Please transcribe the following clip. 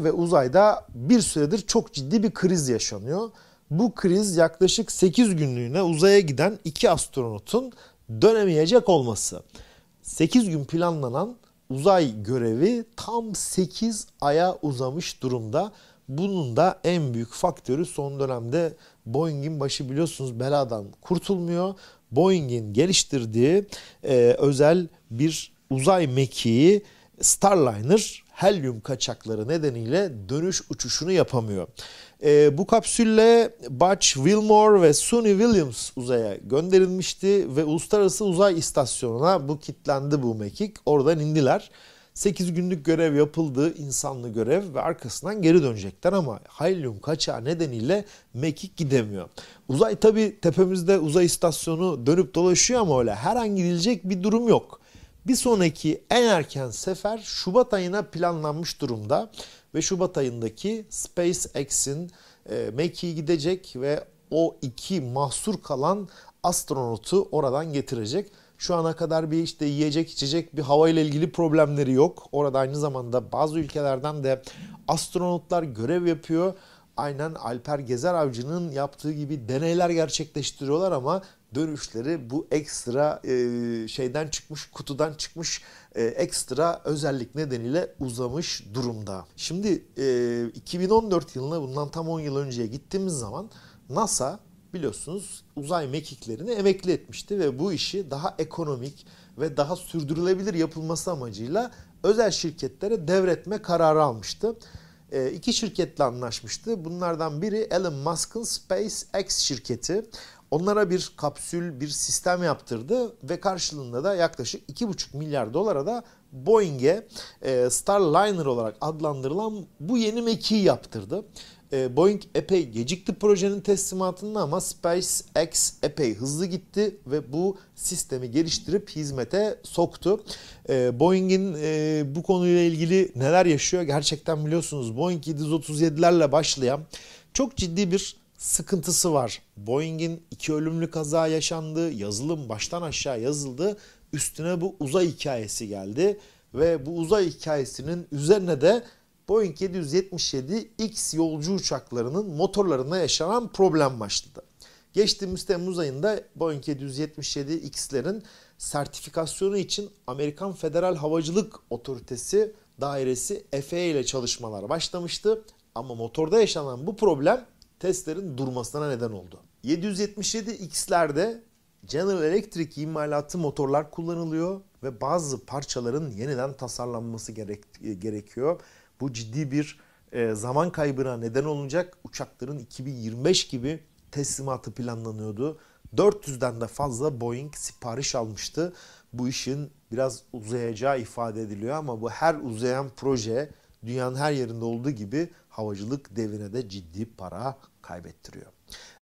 ve uzayda bir süredir çok ciddi bir kriz yaşanıyor. Bu kriz yaklaşık 8 günlüğüne uzaya giden iki astronotun dönemeyecek olması. 8 gün planlanan uzay görevi tam 8 aya uzamış durumda. Bunun da en büyük faktörü son dönemde Boeing'in başı biliyorsunuz beladan kurtulmuyor. Boeing'in geliştirdiği e, özel bir uzay mekiği Starliner helyum kaçakları nedeniyle dönüş uçuşunu yapamıyor. E, bu kapsülle Butch Wilmore ve Sunny Williams uzaya gönderilmişti ve Uluslararası Uzay İstasyonu'na bu kitlendi bu mekik. Oradan indiler. 8 günlük görev yapıldı, insanlı görev ve arkasından geri dönecekler ama helyum kaçağı nedeniyle mekik gidemiyor. Uzay tabi tepemizde uzay istasyonu dönüp dolaşıyor ama öyle herhangi an gidilecek bir durum yok. Bir sonraki en erken sefer Şubat ayına planlanmış durumda ve Şubat ayındaki SpaceX'in e, Mekke'ye gidecek ve o iki mahsur kalan astronotu oradan getirecek. Şu ana kadar bir işte yiyecek içecek bir hava ile ilgili problemleri yok. Orada aynı zamanda bazı ülkelerden de astronotlar görev yapıyor aynen Alper Gezer Avcı'nın yaptığı gibi deneyler gerçekleştiriyorlar ama dönüşleri bu ekstra e, şeyden çıkmış, kutudan çıkmış e, ekstra özellik nedeniyle uzamış durumda. Şimdi e, 2014 yılına bundan tam 10 yıl önceye gittiğimiz zaman NASA biliyorsunuz uzay mekiklerini emekli etmişti ve bu işi daha ekonomik ve daha sürdürülebilir yapılması amacıyla özel şirketlere devretme kararı almıştı e, iki şirketle anlaşmıştı. Bunlardan biri Elon Musk'ın SpaceX şirketi. Onlara bir kapsül, bir sistem yaptırdı ve karşılığında da yaklaşık 2,5 milyar dolara da Boeing'e e, Starliner olarak adlandırılan bu yeni mekiği yaptırdı. E, Boeing epey gecikti projenin teslimatında ama SpaceX epey hızlı gitti ve bu sistemi geliştirip hizmete soktu. E, Boeing'in e, bu konuyla ilgili neler yaşıyor gerçekten biliyorsunuz Boeing 737'lerle başlayan çok ciddi bir sıkıntısı var. Boeing'in iki ölümlü kaza yaşandı, yazılım baştan aşağı yazıldı. Üstüne bu uzay hikayesi geldi ve bu uzay hikayesinin üzerine de Boeing 777 X yolcu uçaklarının motorlarında yaşanan problem başladı. Geçtiğimiz Temmuz ayında Boeing 777 X'lerin sertifikasyonu için Amerikan Federal Havacılık Otoritesi Dairesi FAA ile çalışmalar başlamıştı. Ama motorda yaşanan bu problem testlerin durmasına neden oldu. 777X'lerde General Electric imalatı motorlar kullanılıyor ve bazı parçaların yeniden tasarlanması gerek, e, gerekiyor. Bu ciddi bir e, zaman kaybına neden olacak. Uçakların 2025 gibi teslimatı planlanıyordu. 400'den de fazla Boeing sipariş almıştı. Bu işin biraz uzayacağı ifade ediliyor ama bu her uzayan proje dünyanın her yerinde olduğu gibi havacılık devine de ciddi para kaybettiriyor.